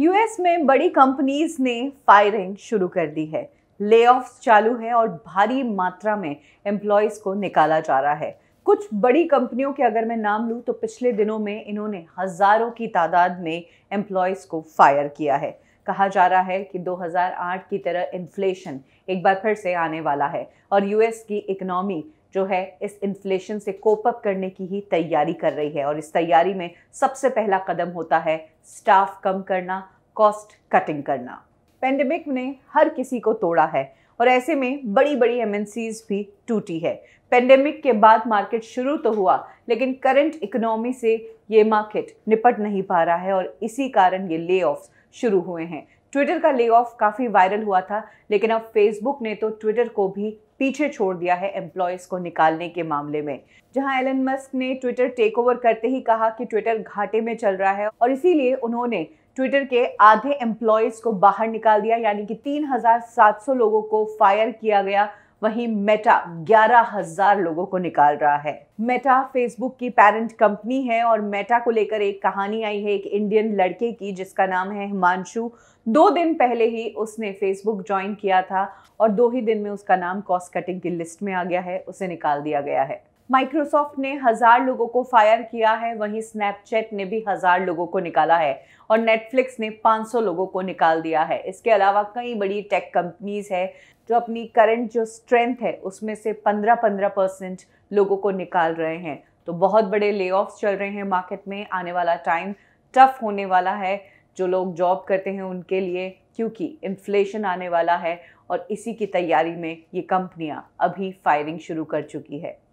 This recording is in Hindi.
यूएस में बड़ी कंपनीज ने फायरिंग शुरू कर दी है ले चालू है और भारी मात्रा में एम्प्लॉयज़ को निकाला जा रहा है कुछ बड़ी कंपनियों के अगर मैं नाम लूँ तो पिछले दिनों में इन्होंने हज़ारों की तादाद में एम्प्लॉयज़ को फायर किया है कहा जा रहा है कि 2008 की तरह इन्फ्लेशन एक बार फिर से आने वाला है और यूएस की इकनॉमी जो है इस इन्फ्लेशन से कोप अप करने की ही तैयारी कर रही है और इस तैयारी में सबसे पहला कदम होता है स्टाफ कम करना कॉस्ट कटिंग करना पेंडेमिक ने हर किसी को तोड़ा है और ऐसे में बड़ी बड़ी एम भी टूटी है पेंडेमिक के बाद मार्केट शुरू तो हुआ लेकिन करंट इकोनॉमी से ये मार्केट निपट नहीं पा रहा है और इसी कारण ये ले शुरू हुए हैं ट्विटर का ले ऑफ काफ़ी वायरल हुआ था लेकिन अब फेसबुक ने तो ट्विटर को भी पीछे छोड़ दिया है एम्प्लॉयज़ को निकालने के मामले में जहां एलन मस्क ने ट्विटर टेक ओवर करते ही कहा कि ट्विटर घाटे में चल रहा है और इसीलिए उन्होंने ट्विटर के आधे एम्प्लॉयज़ को बाहर निकाल दिया यानी कि 3,700 लोगों को फायर किया गया वहीं मेटा 11,000 लोगों को निकाल रहा है मेटा फेसबुक की पेरेंट कंपनी है और मेटा को लेकर एक कहानी आई है एक इंडियन लड़के की जिसका नाम है हिमांशु दो दिन पहले ही उसने फेसबुक ज्वाइन किया था और दो ही दिन में उसका नाम कॉस्ट कटिंग की लिस्ट में आ गया है उसे निकाल दिया गया है माइक्रोसॉफ्ट ने हज़ार लोगों को फायर किया है वहीं स्नैपचैट ने भी हज़ार लोगों को निकाला है और नेटफ्लिक्स ने 500 लोगों को निकाल दिया है इसके अलावा कई बड़ी टेक कंपनीज है जो अपनी करंट जो स्ट्रेंथ है उसमें से 15 पंद्रह परसेंट लोगों को निकाल रहे हैं तो बहुत बड़े ले चल रहे हैं मार्केट में आने वाला टाइम टफ होने वाला है जो लोग जॉब करते हैं उनके लिए क्योंकि इन्फ्लेशन आने वाला है और इसी की तैयारी में ये कंपनियां अभी फायरिंग शुरू कर चुकी है